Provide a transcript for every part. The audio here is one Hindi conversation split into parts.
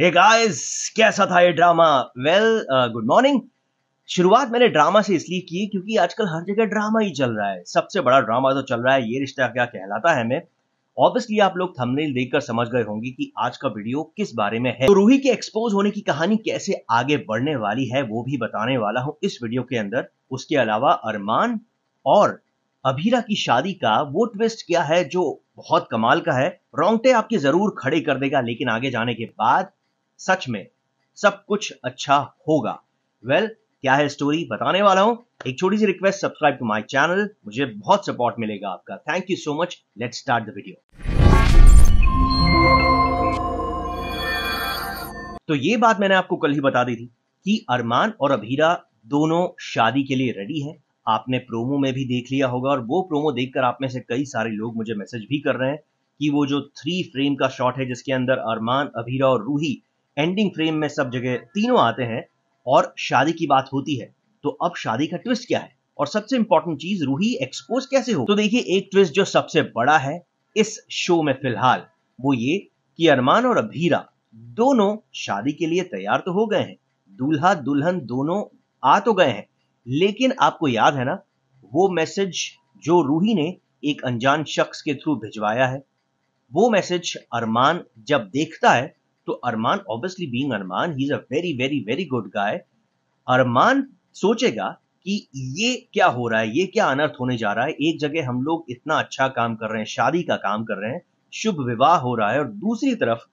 हे गाइस कैसा था ये ड्रामा वेल गुड मॉर्निंग शुरुआत मैंने ड्रामा से इसलिए की क्योंकि आजकल हर जगह ड्रामा ही चल रहा है सबसे बड़ा ड्रामा तो चल रहा है ये रिश्ता क्या कहलाता है हमें ऑब्वियसली आप लोग थंबनेल देखकर समझ गए होंगे कि आज का वीडियो किस बारे में है तो रूही के एक्सपोज होने की कहानी कैसे आगे बढ़ने वाली है वो भी बताने वाला हूँ इस वीडियो के अंदर उसके अलावा अरमान और अभीरा की शादी का वो ट्विस्ट क्या है जो बहुत कमाल का है रोंगटे आपके जरूर खड़े कर देगा लेकिन आगे जाने के बाद सच में सब कुछ अच्छा होगा वेल well, क्या है स्टोरी बताने वाला हूं एक छोटी सी request subscribe to my channel मुझे बहुत सपोर्ट मिलेगा आपका thank you so much let start the video तो ये बात मैंने आपको कल ही बता दी थी कि अरमान और अभीरा दोनों शादी के लिए रेडी हैं आपने प्रोमो में भी देख लिया होगा और वो प्रोमो देखकर आप में से कई सारे लोग मुझे मैसेज भी कर रहे हैं कि वो जो थ्री फ्रेम का शॉट है जिसके अंदर अरमान अभीरा और रूही एंडिंग फ्रेम में सब जगह तीनों आते हैं और शादी की बात होती है तो अब शादी का ट्विस्ट क्या है और सबसे इंपॉर्टेंट चीज रूही एक्सपोज कैसे हो तो देखिए एक ट्विस्ट जो सबसे बड़ा है इस शो में फिलहाल वो ये कि अरमान और अभीरा दोनों शादी के लिए तैयार तो हो गए हैं दूल्हा दुल्हन दोनों आ तो गए हैं लेकिन आपको याद है ना वो मैसेज जो रूही ने एक अनजान शख्स के थ्रू भिजवाया है वो मैसेज अरमान जब देखता है तो Armaan obviously being Armaan he is a very very very good guy Armaan सोचेगा कि ये क्या हो रहा है ये क्या अनर्थ होने जा रहा है एक जगह हम लोग इतना अच्छा काम कर रहे हैं शादी का काम कर रहे हैं शुभ विवाह हो रहा है और दूसरी तरफ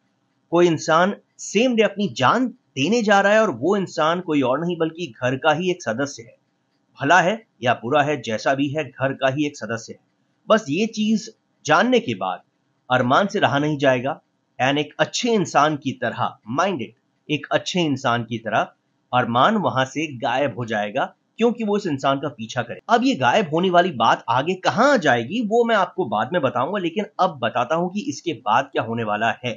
कोई इंसान सेम डे अपनी जान देने जा रहा है और वो इंसान कोई और नहीं बल्कि घर का ही एक सदस्य है भला है या बुरा है जैसा भी है घर का ही एक सदस्य है बस ये चीज जानने के बाद अरमान से रहा नहीं जाएगा एंड एक अच्छे इंसान की तरह माइंडेड एक अच्छे इंसान की तरह अरमान वहां से गायब हो जाएगा क्योंकि वो इस इंसान का पीछा करे अब ये गायब होने वाली बात आगे कहां जाएगी वो मैं आपको बाद में बताऊंगा लेकिन अब बताता हूं कि इसके बाद क्या होने वाला है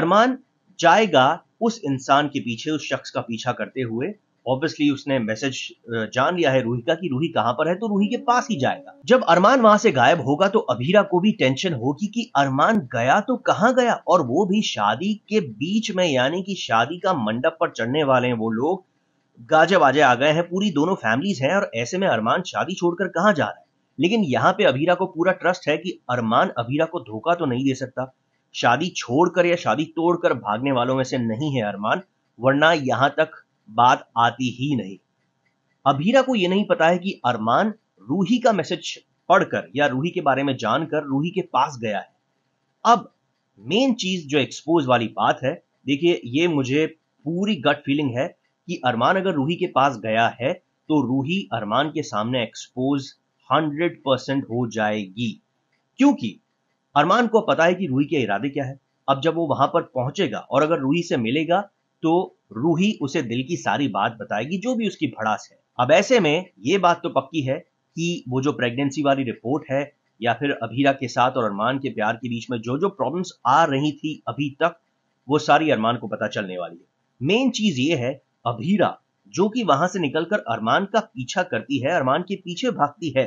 अरमान जाएगा उस इंसान के पीछे उस शख्स का पीछा करते हुए ऑब्वियसली उसने मैसेज जान लिया है रूही का कि रूही कहां पर है तो रूही के पास ही जाएगा जब अरमान वहां से गायब होगा तो अभीरा को भी टेंशन होगी कि अरमान गया तो कहां गया और वो भी शादी के बीच में यानी कि शादी का मंडप पर चढ़ने वाले हैं वो लोग गाजे बाजे आ गए हैं पूरी दोनों फैमिलीज हैं और ऐसे में अरमान शादी छोड़कर कहाँ जा रहा है लेकिन यहाँ पे अभीरा को पूरा ट्रस्ट है कि अरमान अभीरा को धोखा तो नहीं दे सकता शादी छोड़कर या शादी तोड़कर भागने वालों में से नहीं है अरमान वरना यहाँ तक बात आती ही नहीं अभीरा को यह नहीं पता है कि अरमान रूही का मैसेज पढ़कर या रूही के बारे में जानकर रूही के पास गया है अब मेन चीज जो एक्सपोज वाली बात है देखिए ये मुझे पूरी गट फीलिंग है कि अरमान अगर रूही के पास गया है तो रूही अरमान के सामने एक्सपोज हंड्रेड परसेंट हो जाएगी क्योंकि अरमान को पता है कि रूही के इरादे क्या है अब जब वो वहां पर पहुंचेगा और अगर रूही से मिलेगा तो रूही उसे दिल की सारी बात बताएगी जो भी उसकी भड़ास है अब ऐसे में ये बात तो पक्की है कि वो जो प्रेगनेंसी वाली रिपोर्ट है या फिर अभीरा के साथ और अरमान के प्यार के बीच में जो जो प्रॉब्लम्स आ रही थी अभी तक वो सारी अरमान को पता चलने वाली है मेन चीज ये है अभीरा जो कि वहां से निकलकर अरमान का पीछा करती है अरमान के पीछे भागती है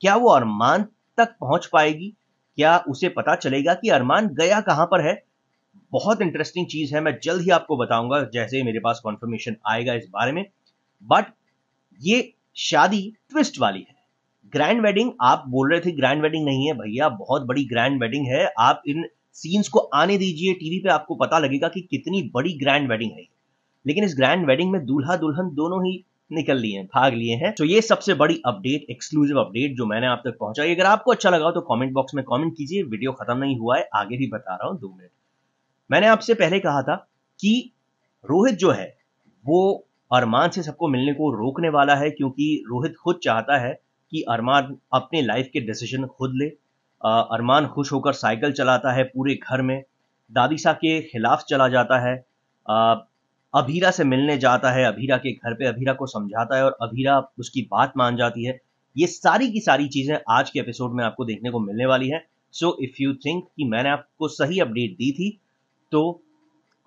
क्या वो अरमान तक पहुंच पाएगी क्या उसे पता चलेगा कि अरमान गया कहां पर है बहुत इंटरेस्टिंग चीज है मैं जल्द ही आपको बताऊंगा जैसे मेरे पास कॉन्फर्मेशन आएगा इस बारे में बट ये शादी ट्विस्ट वाली है ग्रैंड वेडिंग आप बोल रहे थे ग्रैंड वेडिंग नहीं है भैया बहुत बड़ी ग्रैंड वेडिंग है आप इन सीन्स को आने दीजिए टीवी पे आपको पता लगेगा कि कितनी बड़ी ग्रैंड वेडिंग है लेकिन इस ग्रैंड वेडिंग में दूल्हा दुल्हन दोनों ही निकल लिए हैं भाग लिए हैं तो ये सबसे बड़ी अपडेट एक्सक्लूसिव अपडेट जो मैंने आप तक पहुंचाई अगर आपको अच्छा लगा तो कमेंट बॉक्स में कमेंट कीजिए वीडियो खत्म नहीं हुआ है आगे भी बता रहा हूँ दो मिनट मैंने आपसे पहले कहा था कि रोहित जो है वो अरमान से सबको मिलने को रोकने वाला है क्योंकि रोहित खुद चाहता है कि अरमान अपने लाइफ के डिसीजन खुद ले अरमान खुश होकर साइकिल चलाता है पूरे घर में दादीसा के खिलाफ चला जाता है अभीरा से मिलने जाता है अभीरा के घर पे अभीरा को समझाता है और अभीरा उसकी बात मान जाती है ये सारी की सारी चीज़ें आज के एपिसोड में आपको देखने को मिलने वाली है सो इफ़ यू थिंक कि मैंने आपको सही अपडेट दी थी तो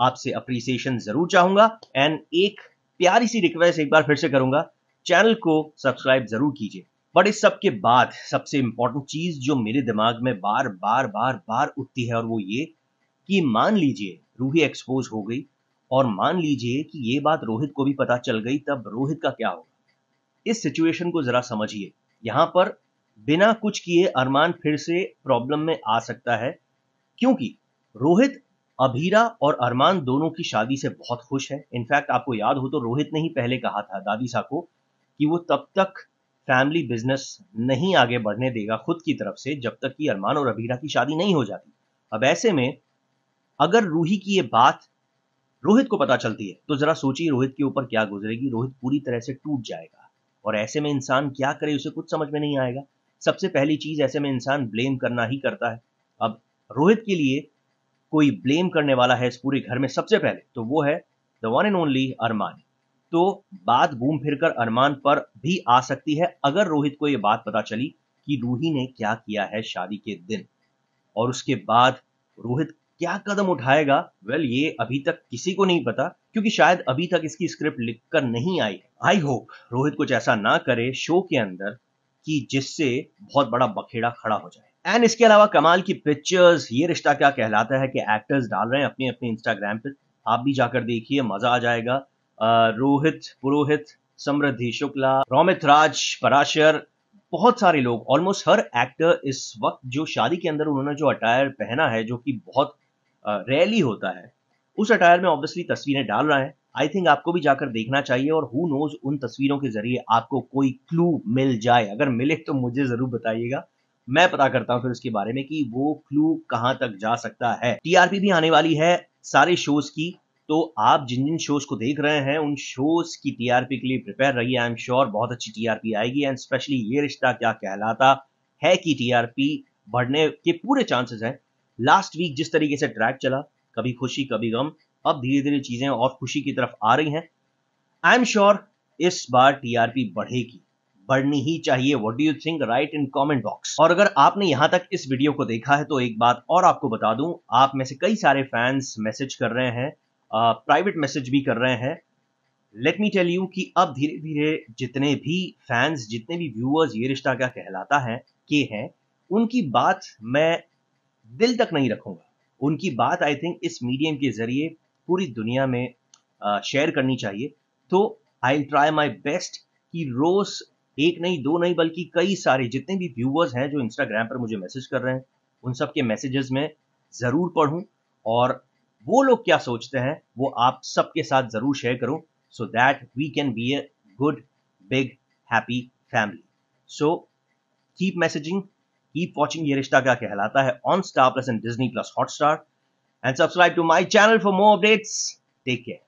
आपसे अप्रिसिएशन जरूर चाहूंगा एंड एक प्यारी सी रिक्वेस्ट एक बार फिर से करूंगा चैनल को सब्सक्राइब जरूर कीजिए बट इस सब के बाद सबसे इंपॉर्टेंट चीज जो मेरे दिमाग में बार बार बार बार उठती है और वो ये कि मान लीजिए रूही एक्सपोज हो गई और मान लीजिए कि ये बात रोहित को भी पता चल गई तब रोहित का क्या होगा इस सिचुएशन को जरा समझिए यहां पर बिना कुछ किए अरमान फिर से प्रॉब्लम में आ सकता है क्योंकि रोहित अभीरा और अरमान दोनों की शादी से बहुत खुश है इनफैक्ट आपको याद हो तो रोहित ने ही पहले कहा था दादी सा को कि वो तब तक फैमिली बिजनेस नहीं आगे बढ़ने देगा खुद की तरफ से जब तक कि अरमान और अभीरा की शादी नहीं हो जाती अब ऐसे में अगर रूही की ये बात रोहित को पता चलती है तो जरा सोचिए रोहित के ऊपर क्या गुजरेगी रोहित पूरी तरह से टूट जाएगा और ऐसे में इंसान क्या करे उसे कुछ समझ में नहीं आएगा सबसे पहली चीज ऐसे में इंसान ब्लेम करना ही करता है अब रोहित के लिए कोई ब्लेम करने वाला है इस पूरे घर में सबसे पहले तो वो है the one and only Armaan तो बात घूम फिर कर अरमान पर भी आ सकती है अगर रोहित को ये बात पता चली कि रूही ने क्या किया है शादी के दिन और उसके बाद रोहित क्या कदम उठाएगा वेल well, ये अभी तक किसी को नहीं पता क्योंकि शायद अभी तक इसकी स्क्रिप्ट लिखकर नहीं आई आई होप रोहित कुछ ऐसा ना करे शो के अंदर कि जिससे बहुत बड़ा बखेड़ा खड़ा हो जाए एंड इसके अलावा कमाल की पिक्चर्स ये रिश्ता क्या कहलाता है कि एक्टर्स डाल रहे हैं अपने अपने इंस्टाग्राम पर आप भी जाकर देखिए मजा आ जाएगा रोहित पुरोहित समृद्धि शुक्ला रोमित राज पराशर बहुत सारे लोग ऑलमोस्ट हर एक्टर इस वक्त जो शादी के अंदर उन्होंने जो अटायर पहना है जो कि बहुत रैली होता है उस अटायर में ऑब्वियसली तस्वीरें डाल रहा है आई थिंक आपको भी जाकर देखना चाहिए और हु नोज उन तस्वीरों के जरिए आपको कोई क्लू मिल जाए अगर मिले तो मुझे जरूर बताइएगा मैं पता करता हूं फिर उसके बारे में कि वो क्लू कहां तक जा सकता है टीआरपी भी आने वाली है सारे शोज की तो आप जिन जिन शोज को देख रहे हैं उन शोज की टीआरपी के लिए प्रिपेयर रहिए आई एम श्योर बहुत अच्छी टीआरपी आएगी एंड स्पेशली ये रिश्ता क्या कहलाता है कि टीआरपी बढ़ने के पूरे चांसेस हैं लास्ट वीक जिस तरीके से ट्रैक चला कभी खुशी कभी गम अब धीरे धीरे चीजें और खुशी की तरफ आ रही हैं आई एम श्योर इस बार टीआरपी बढ़ेगी बढ़नी ही चाहिए what do you think write in comment box और अगर आपने यहां तक इस वीडियो को देखा है तो एक बात और आपको बता दूं आप में से कई सारे फैंस मैसेज कर रहे हैं प्राइवेट मैसेज भी कर रहे हैं लेट मी टेल यू कि अब धीरे धीरे जितने भी फैंस जितने भी व्यूअर्स ये रिश्ता क्या कहलाता है के हैं उनकी बात मैं दिल तक नहीं रखूंगा उनकी बात आई थिंक इस मीडियम के जरिए पूरी दुनिया में शेयर करनी चाहिए तो आई ट्राई माई बेस्ट कि रोज एक नहीं दो नहीं बल्कि कई सारे जितने भी व्यूअर्स हैं जो इंस्टाग्राम पर मुझे मैसेज कर रहे हैं उन सब के मैसेजेस में ज़रूर पढ़ूं और वो लोग क्या सोचते हैं वो आप सबके साथ ज़रूर शेयर करूं so that we can be a good big happy family so keep messaging keep watching Yeh Rishta Kya Kehlata Hai on Star Plus and Disney Plus Hotstar and subscribe to my channel for more updates take care